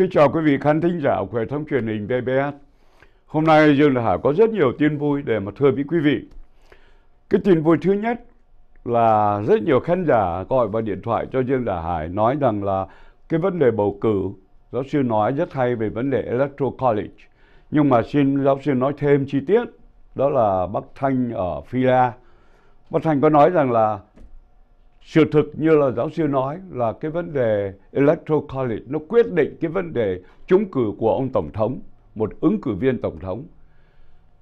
Kính chào quý vị khán thính giả của hệ thống truyền hình VBS. Hôm nay Dương Đại Hải có rất nhiều tin vui để mà thưa với quý vị. Cái tin vui thứ nhất là rất nhiều khán giả gọi vào điện thoại cho Dương Đại Hải nói rằng là cái vấn đề bầu cử, giáo sư nói rất hay về vấn đề Electoral College. Nhưng mà xin giáo sư nói thêm chi tiết, đó là Bắc Thanh ở Phila. Bắc Thanh có nói rằng là sự thực như là giáo sư nói là cái vấn đề Electoral College nó quyết định cái vấn đề trúng cử của ông Tổng thống, một ứng cử viên Tổng thống.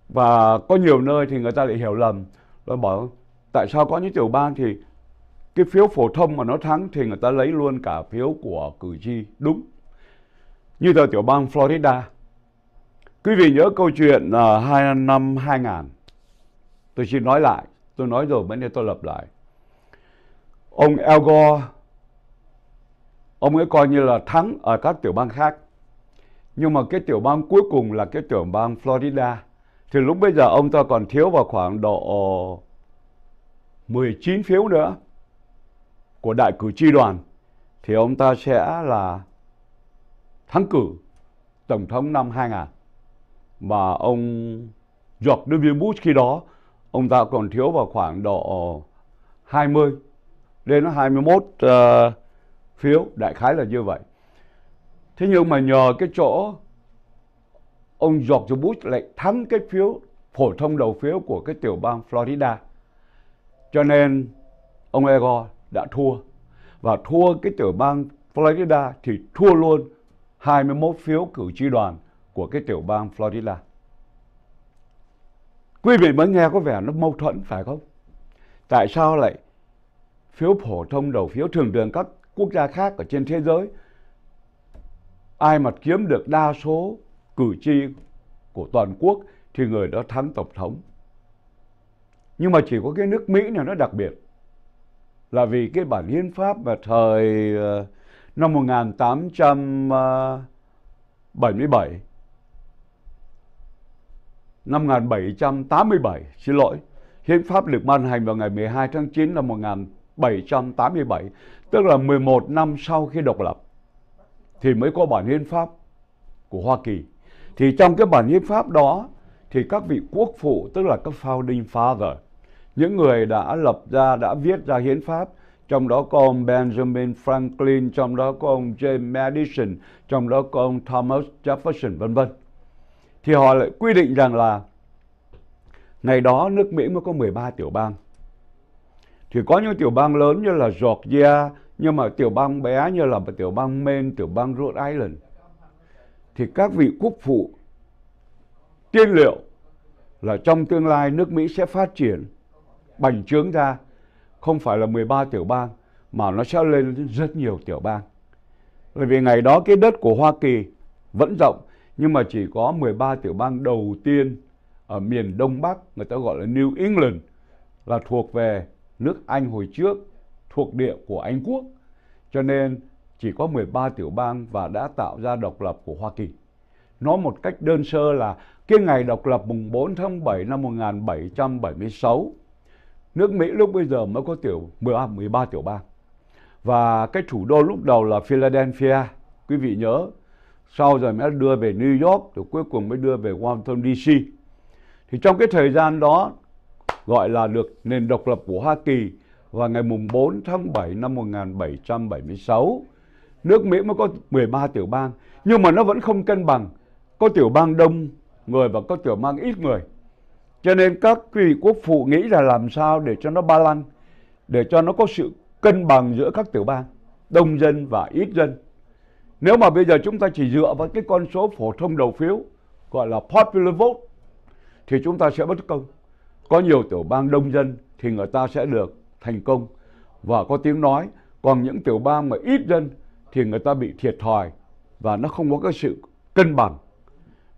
Và có nhiều nơi thì người ta lại hiểu lầm, nó bảo tại sao có những tiểu bang thì cái phiếu phổ thông mà nó thắng thì người ta lấy luôn cả phiếu của cử tri, đúng. Như tờ tiểu bang Florida. Quý vị nhớ câu chuyện là uh, năm 2000. Tôi xin nói lại, tôi nói rồi mấy nay tôi lặp lại ông Al Gore ông ấy coi như là thắng ở các tiểu bang khác nhưng mà cái tiểu bang cuối cùng là cái tiểu bang Florida thì lúc bây giờ ông ta còn thiếu vào khoảng độ 19 phiếu nữa của đại cử tri đoàn thì ông ta sẽ là thắng cử tổng thống năm 2000 mà ông George W. Bush khi đó ông ta còn thiếu vào khoảng độ 20 lên nó 21 uh, phiếu đại khái là như vậy thế nhưng mà nhờ cái chỗ ông George Bush lại thắng cái phiếu phổ thông đầu phiếu của cái tiểu bang Florida cho nên ông Ego đã thua và thua cái tiểu bang Florida thì thua luôn 21 phiếu cử tri đoàn của cái tiểu bang Florida. Quý vị mới nghe có vẻ nó mâu thuẫn phải không? Tại sao lại phiếu phổ thông đầu phiếu thường thường các quốc gia khác ở trên thế giới ai mà kiếm được đa số cử tri của toàn quốc thì người đó thắng tổng thống nhưng mà chỉ có cái nước mỹ này nó đặc biệt là vì cái bản hiến pháp mà thời ờ, năm 1877 ờ, năm 1787 xin lỗi hiến pháp được ban hành vào ngày 12 tháng 9 năm 1877 787, tức là 11 năm sau khi độc lập, thì mới có bản hiến pháp của Hoa Kỳ. Thì trong cái bản hiến pháp đó, thì các vị quốc phụ, tức là các founding father, những người đã lập ra, đã viết ra hiến pháp, trong đó có ông Benjamin Franklin, trong đó có ông James Madison, trong đó có ông Thomas Jefferson, vân vân. Thì họ lại quy định rằng là ngày đó nước Mỹ mới có 13 tiểu bang. Thì có những tiểu bang lớn như là Georgia, nhưng mà tiểu bang bé như là tiểu bang Maine, tiểu bang Rhode Island. Thì các vị quốc phụ tiên liệu là trong tương lai nước Mỹ sẽ phát triển bành trướng ra không phải là 13 tiểu bang mà nó sẽ lên rất nhiều tiểu bang. Bởi vì ngày đó cái đất của Hoa Kỳ vẫn rộng nhưng mà chỉ có 13 tiểu bang đầu tiên ở miền Đông Bắc người ta gọi là New England là thuộc về nước Anh hồi trước thuộc địa của Anh quốc, cho nên chỉ có 13 tiểu bang và đã tạo ra độc lập của Hoa Kỳ. Nói một cách đơn sơ là cái ngày độc lập mùng 4 tháng 7 năm 1776, nước Mỹ lúc bây giờ mới có tiểu 13, 13 tiểu bang. Và cái thủ đô lúc đầu là Philadelphia, quý vị nhớ, sau rồi mới đưa về New York, rồi cuối cùng mới đưa về Washington DC. Thì trong cái thời gian đó gọi là được nền độc lập của Hoa Kỳ vào ngày 4 tháng 7 năm 1776. Nước Mỹ mới có 13 tiểu bang, nhưng mà nó vẫn không cân bằng. Có tiểu bang đông người và có tiểu bang ít người. Cho nên các quý vị quốc phụ nghĩ là làm sao để cho nó ba lăng, để cho nó có sự cân bằng giữa các tiểu bang, đông dân và ít dân. Nếu mà bây giờ chúng ta chỉ dựa vào cái con số phổ thông đầu phiếu, gọi là popular vote, thì chúng ta sẽ bất công. Có nhiều tiểu bang đông dân thì người ta sẽ được thành công và có tiếng nói. Còn những tiểu bang mà ít dân thì người ta bị thiệt thòi và nó không có cái sự cân bằng.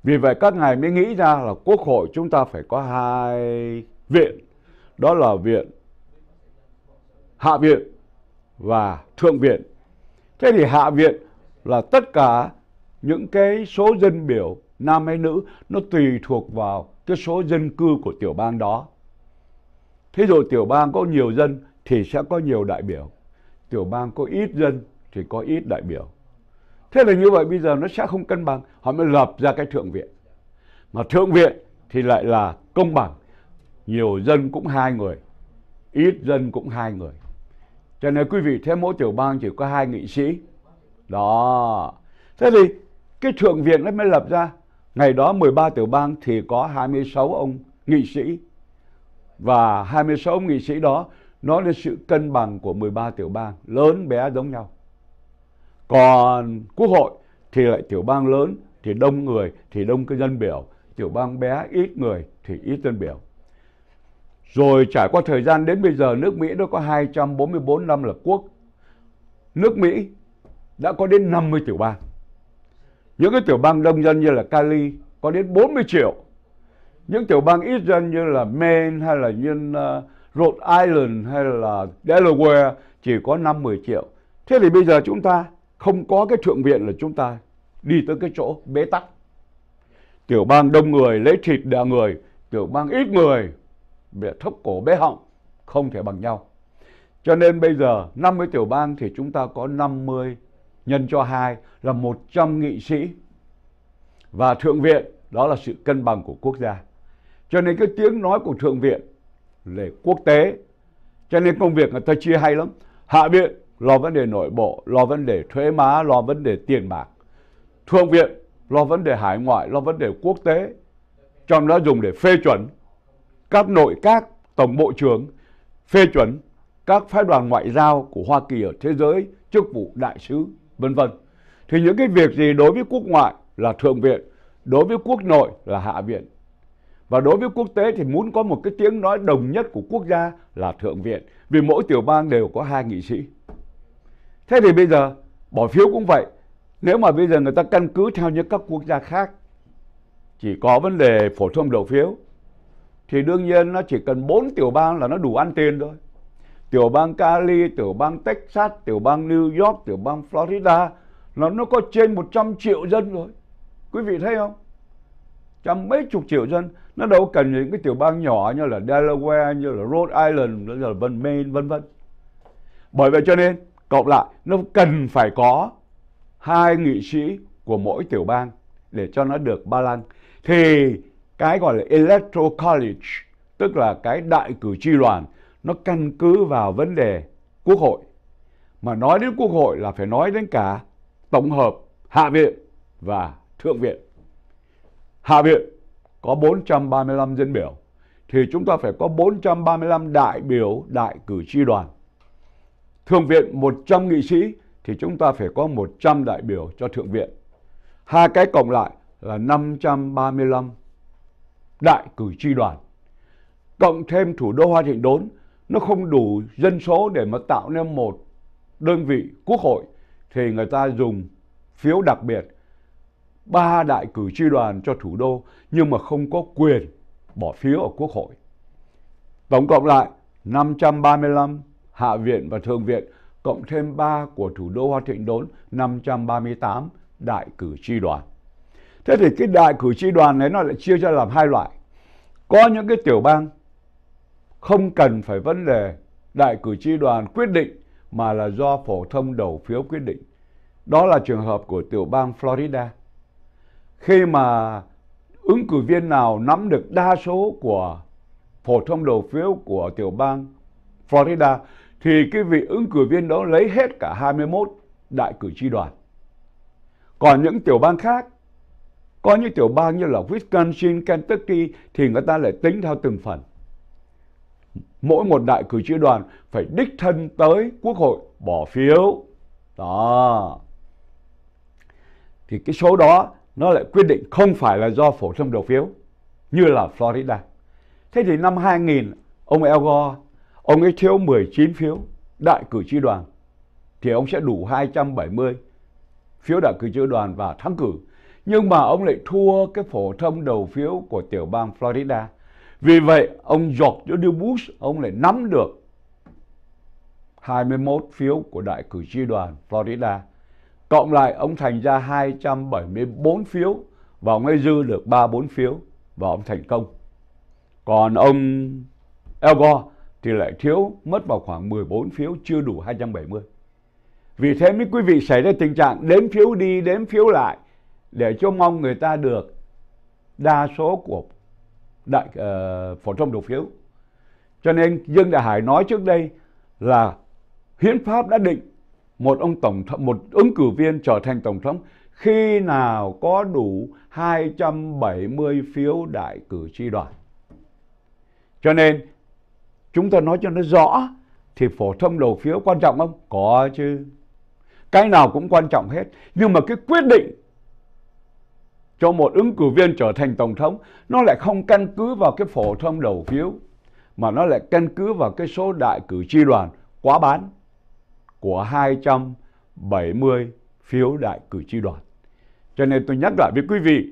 Vì vậy các ngài mới nghĩ ra là quốc hội chúng ta phải có hai viện. Đó là viện hạ viện và thượng viện. Thế thì hạ viện là tất cả những cái số dân biểu nam hay nữ nó tùy thuộc vào cái số dân cư của tiểu bang đó. Thế rồi tiểu bang có nhiều dân thì sẽ có nhiều đại biểu. Tiểu bang có ít dân thì có ít đại biểu. Thế là như vậy bây giờ nó sẽ không cân bằng. Họ mới lập ra cái thượng viện. Mà thượng viện thì lại là công bằng. Nhiều dân cũng hai người. Ít dân cũng hai người. Cho nên quý vị thế mỗi tiểu bang chỉ có hai nghị sĩ. Đó. Thế thì cái thượng viện nó mới lập ra Ngày đó 13 tiểu bang thì có 26 ông nghị sĩ và 26 ông nghị sĩ đó nó là sự cân bằng của 13 tiểu bang lớn bé giống nhau. Còn quốc hội thì lại tiểu bang lớn thì đông người thì đông cái dân biểu, tiểu bang bé ít người thì ít dân biểu. Rồi trải qua thời gian đến bây giờ nước Mỹ nó có 244 năm lập quốc. Nước Mỹ đã có đến 50 tiểu bang. Những cái tiểu bang đông dân như là Cali có đến 40 triệu. Những tiểu bang ít dân như là Maine hay là như ờ, Rhode Island hay là Delaware chỉ có 5-10 triệu. Thế thì bây giờ chúng ta không có cái thượng viện là chúng ta đi tới cái chỗ bế tắc. Tiểu bang đông người lấy thịt đà người, tiểu bang ít người bị thấp cổ bế họng, không thể bằng nhau. Cho nên bây giờ 50 tiểu bang thì chúng ta có 50 nhân cho 2 là 100 nghị sĩ. Và Thượng viện đó là sự cân bằng của quốc gia. Cho nên cái tiếng nói của Thượng viện là quốc tế. Cho nên công việc người ta chia hay lắm. Hạ viện lo vấn đề nội bộ, lo vấn đề thuế má, lo vấn đề tiền bạc. Thượng viện lo vấn đề hải ngoại, lo vấn đề quốc tế. Trong đó dùng để phê chuẩn các nội các, tổng bộ trưởng, phê chuẩn các phái đoàn ngoại giao của Hoa Kỳ ở thế giới, chức vụ đại sứ vân vân. Thì những cái việc gì đối với quốc ngoại là thượng viện, đối với quốc nội là hạ viện. Và đối với quốc tế thì muốn có một cái tiếng nói đồng nhất của quốc gia là thượng viện, vì mỗi tiểu bang đều có hai nghị sĩ. Thế thì bây giờ bỏ phiếu cũng vậy. Nếu mà bây giờ người ta căn cứ theo những các quốc gia khác chỉ có vấn đề phổ thông đầu phiếu thì đương nhiên nó chỉ cần bốn tiểu bang là nó đủ ăn tiền thôi tiểu bang Cali, tiểu bang Texas, tiểu bang New York, tiểu bang Florida là nó có trên 100 triệu dân rồi. Quý vị thấy không? Trăm mấy chục triệu dân, nó đâu cần những cái tiểu bang nhỏ như là Delaware, như là Rhode Island, như là vân Maine, vân vân. Bởi vậy cho nên, cộng lại, nó cần phải có hai nghị sĩ của mỗi tiểu bang để cho nó được ba lăng. Thì cái gọi là Electoral College, tức là cái đại cử tri đoàn, nó căn cứ vào vấn đề quốc hội mà nói đến quốc hội là phải nói đến cả tổng hợp hạ viện và thượng viện hạ viện có 435 dân biểu thì chúng ta phải có 435 đại biểu đại cử tri đoàn thượng viện 100 nghị sĩ thì chúng ta phải có 100 đại biểu cho thượng viện hai cái cộng lại là 535 đại cử tri đoàn cộng thêm thủ đô Hoa Thịnh Đốn nó không đủ dân số để mà tạo nên một đơn vị quốc hội thì người ta dùng phiếu đặc biệt ba đại cử tri đoàn cho thủ đô nhưng mà không có quyền bỏ phiếu ở quốc hội. Tổng cộng lại 535 hạ viện và thượng viện cộng thêm 3 của thủ đô Hoa Thịnh Đốn 538 đại cử tri đoàn. Thế thì cái đại cử tri đoàn này nó lại chia ra làm hai loại. Có những cái tiểu bang không cần phải vấn đề đại cử tri đoàn quyết định mà là do phổ thông đầu phiếu quyết định. Đó là trường hợp của tiểu bang Florida. Khi mà ứng cử viên nào nắm được đa số của phổ thông đầu phiếu của tiểu bang Florida thì cái vị ứng cử viên đó lấy hết cả 21 đại cử tri đoàn. Còn những tiểu bang khác, có những tiểu bang như là Wisconsin, Kentucky thì người ta lại tính theo từng phần mỗi một đại cử tri đoàn phải đích thân tới quốc hội bỏ phiếu. Đó. Thì cái số đó nó lại quyết định không phải là do phổ thông đầu phiếu như là Florida. Thế thì năm 2000 ông Al Gore ông ấy thiếu 19 phiếu đại cử tri đoàn thì ông sẽ đủ 270 phiếu đại cử tri đoàn và thắng cử. Nhưng mà ông lại thua cái phổ thông đầu phiếu của tiểu bang Florida vì vậy, ông George W. Bush, ông lại nắm được 21 phiếu của đại cử tri đoàn Florida. Cộng lại, ông thành ra 274 phiếu và ông ấy dư được 34 phiếu và ông thành công. Còn ông El Gore thì lại thiếu mất vào khoảng 14 phiếu, chưa đủ 270. Vì thế mới quý vị xảy ra tình trạng đếm phiếu đi, đếm phiếu lại để cho mong người ta được đa số của đại uh, phổ thông đầu phiếu cho nên dương đại hải nói trước đây là hiến pháp đã định một ông tổng thống, một ứng cử viên trở thành tổng thống khi nào có đủ 270 phiếu đại cử tri đoàn. Cho nên chúng ta nói cho nó rõ thì phổ thông đầu phiếu quan trọng không? Có chứ. Cái nào cũng quan trọng hết, nhưng mà cái quyết định cho một ứng cử viên trở thành tổng thống nó lại không căn cứ vào cái phổ thông đầu phiếu mà nó lại căn cứ vào cái số đại cử tri đoàn quá bán của 270 phiếu đại cử tri đoàn. Cho nên tôi nhắc lại với quý vị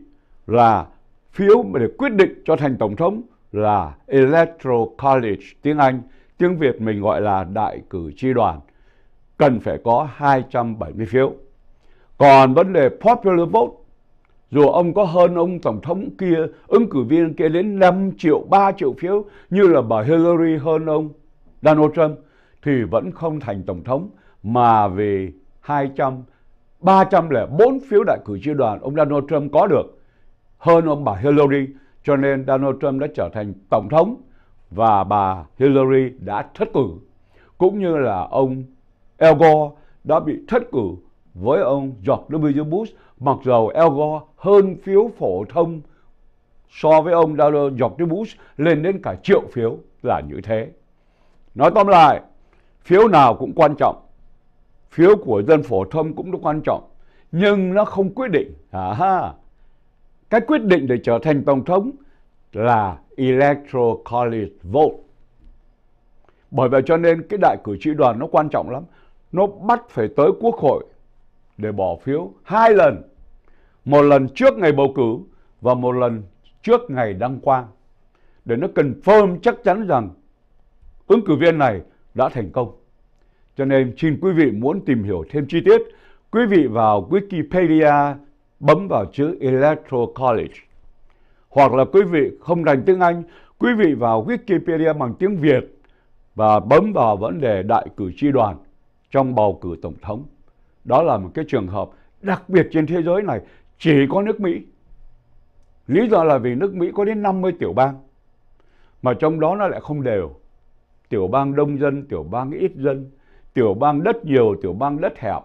là phiếu để quyết định cho thành tổng thống là Electoral College tiếng Anh, tiếng Việt mình gọi là đại cử tri đoàn, cần phải có 270 phiếu. Còn vấn đề popular vote dù ông có hơn ông tổng thống kia ứng cử viên kia đến 5 triệu 3 triệu phiếu như là bà Hillary hơn ông Donald Trump thì vẫn không thành tổng thống mà về 200 304 phiếu đại cử tri đoàn ông Donald Trump có được hơn ông bà Hillary cho nên Donald Trump đã trở thành tổng thống và bà Hillary đã thất cử cũng như là ông El Gore đã bị thất cử với ông George W. Bush mặc dầu Al Gore hơn phiếu phổ thông so với ông George W. Bush lên đến cả triệu phiếu là như thế. Nói tóm lại, phiếu nào cũng quan trọng, phiếu của dân phổ thông cũng rất quan trọng, nhưng nó không quyết định. À ha. Cái quyết định để trở thành tổng thống là Electoral College Vote. Bởi vậy cho nên cái đại cử tri đoàn nó quan trọng lắm. Nó bắt phải tới quốc hội để bỏ phiếu hai lần. Một lần trước ngày bầu cử và một lần trước ngày đăng quang. Để nó cần phơm chắc chắn rằng ứng cử viên này đã thành công. Cho nên xin quý vị muốn tìm hiểu thêm chi tiết, quý vị vào Wikipedia bấm vào chữ Electoral College. Hoặc là quý vị không đành tiếng Anh, quý vị vào Wikipedia bằng tiếng Việt và bấm vào vấn đề đại cử tri đoàn trong bầu cử tổng thống đó là một cái trường hợp đặc biệt trên thế giới này chỉ có nước Mỹ. Lý do là vì nước Mỹ có đến 50 tiểu bang mà trong đó nó lại không đều. Tiểu bang đông dân, tiểu bang ít dân, tiểu bang đất nhiều, tiểu bang đất hẹp.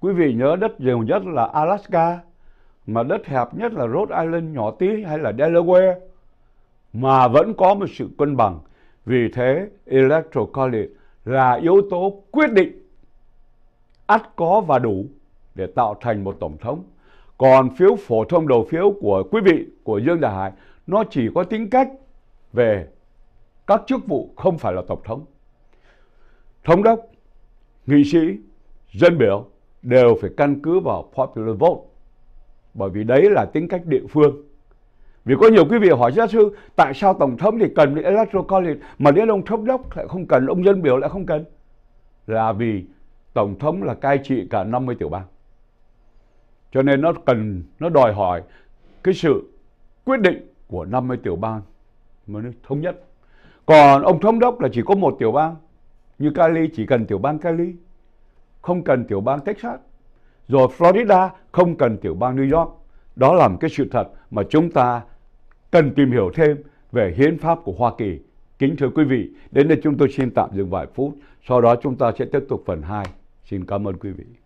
Quý vị nhớ đất nhiều nhất là Alaska, mà đất hẹp nhất là Rhode Island nhỏ tí hay là Delaware. Mà vẫn có một sự cân bằng. Vì thế, Electoral College là yếu tố quyết định ắt có và đủ để tạo thành một tổng thống. Còn phiếu phổ thông đầu phiếu của quý vị, của Dương Đại Hải, nó chỉ có tính cách về các chức vụ không phải là tổng thống. Thống đốc, nghị sĩ, dân biểu đều phải căn cứ vào popular vote. Bởi vì đấy là tính cách địa phương. Vì có nhiều quý vị hỏi giáo sư tại sao tổng thống thì cần đến electoral college mà đến ông thống đốc lại không cần, ông dân biểu lại không cần? Là vì tổng thống là cai trị cả 50 tiểu bang. Cho nên nó cần nó đòi hỏi cái sự quyết định của 50 tiểu bang mới thống nhất. Còn ông thống đốc là chỉ có một tiểu bang. Như Cali chỉ cần tiểu bang Cali, không cần tiểu bang Texas. Rồi Florida không cần tiểu bang New York. Đó là một cái sự thật mà chúng ta cần tìm hiểu thêm về hiến pháp của Hoa Kỳ. Kính thưa quý vị, đến đây chúng tôi xin tạm dừng vài phút, sau đó chúng ta sẽ tiếp tục phần 2. Xin cảm ơn quý vị.